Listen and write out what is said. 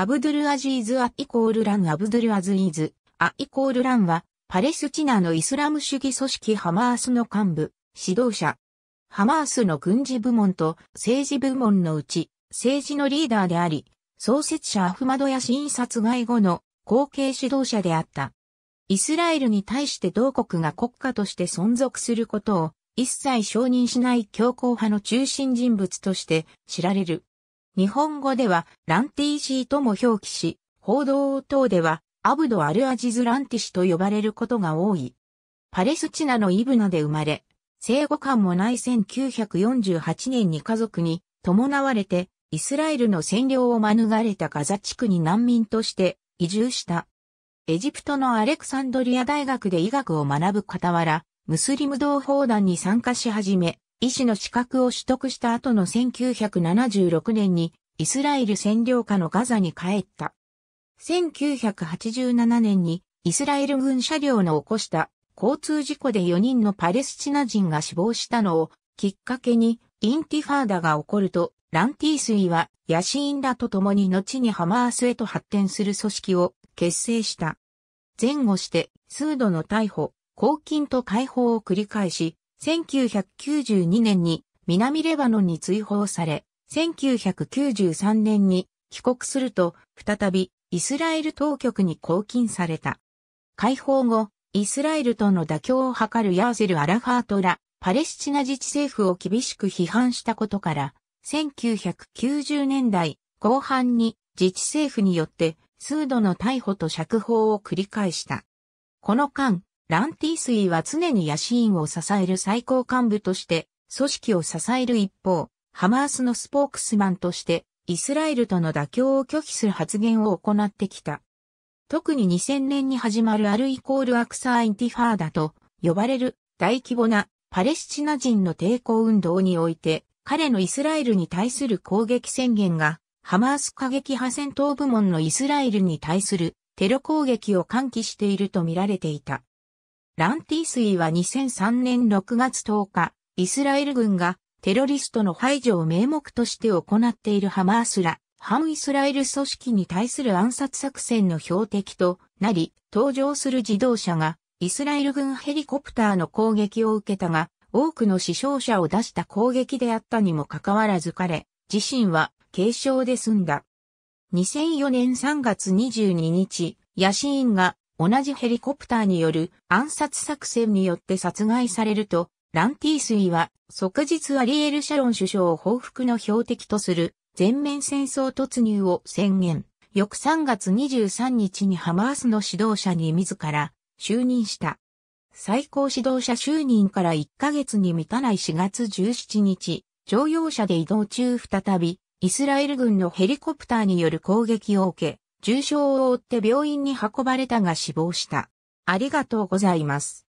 アブドゥルアジーズ・ア・イコール・ラン・アブドゥルアズイーズ・ア・イコール・ランは、パレスチナのイスラム主義組織ハマースの幹部、指導者。ハマースの軍事部門と政治部門のうち、政治のリーダーであり、創設者アフマドヤ新殺害後の後継指導者であった。イスラエルに対して同国が国家として存続することを一切承認しない強硬派の中心人物として知られる。日本語ではランティーシーとも表記し、報道等ではアブド・アルアジズ・ランティシと呼ばれることが多い。パレスチナのイブナで生まれ、生後間もない1948年に家族に伴われてイスラエルの占領を免れたガザ地区に難民として移住した。エジプトのアレクサンドリア大学で医学を学ぶ傍ら、ムスリム同胞団に参加し始め、医師の資格を取得した後の1976年にイスラエル占領下のガザに帰った。1987年にイスラエル軍車両の起こした交通事故で4人のパレスチナ人が死亡したのをきっかけにインティファーダが起こるとランティースイはヤシーンらと共に後にハマースへと発展する組織を結成した。前後して数度の逮捕、拘禁と解放を繰り返し、1992年に南レバノンに追放され、1993年に帰国すると、再びイスラエル当局に拘禁された。解放後、イスラエルとの妥協を図るヤーセル・アラファートら、パレスチナ自治政府を厳しく批判したことから、1990年代後半に自治政府によって数度の逮捕と釈放を繰り返した。この間、ランティースイは常に野心を支える最高幹部として、組織を支える一方、ハマースのスポークスマンとして、イスラエルとの妥協を拒否する発言を行ってきた。特に2000年に始まるアルイコールアクサーインティファーダと呼ばれる大規模なパレスチナ人の抵抗運動において、彼のイスラエルに対する攻撃宣言が、ハマース過激派戦闘部門のイスラエルに対するテロ攻撃を喚起していると見られていた。ランティスイは2003年6月10日、イスラエル軍がテロリストの排除を名目として行っているハマースラ、反イスラエル組織に対する暗殺作戦の標的となり、登場する自動車がイスラエル軍ヘリコプターの攻撃を受けたが、多くの死傷者を出した攻撃であったにもかかわらず彼、自身は軽傷で済んだ。2004年3月22日、ヤシーンが同じヘリコプターによる暗殺作戦によって殺害されると、ランティースイは即日アリエル・シャロン首相を報復の標的とする全面戦争突入を宣言。翌3月23日にハマースの指導者に自ら就任した。最高指導者就任から1ヶ月に満たない4月17日、乗用車で移動中再び、イスラエル軍のヘリコプターによる攻撃を受け、重傷を負って病院に運ばれたが死亡した。ありがとうございます。